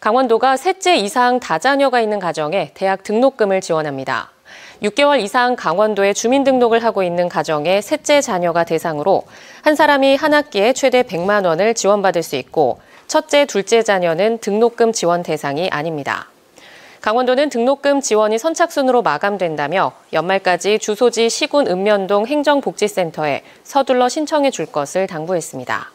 강원도가 셋째 이상 다자녀가 있는 가정에 대학 등록금을 지원합니다. 6개월 이상 강원도에 주민등록을 하고 있는 가정의 셋째 자녀가 대상으로 한 사람이 한 학기에 최대 100만 원을 지원받을 수 있고 첫째, 둘째 자녀는 등록금 지원 대상이 아닙니다. 강원도는 등록금 지원이 선착순으로 마감된다며 연말까지 주소지 시군 읍면동 행정복지센터에 서둘러 신청해 줄 것을 당부했습니다.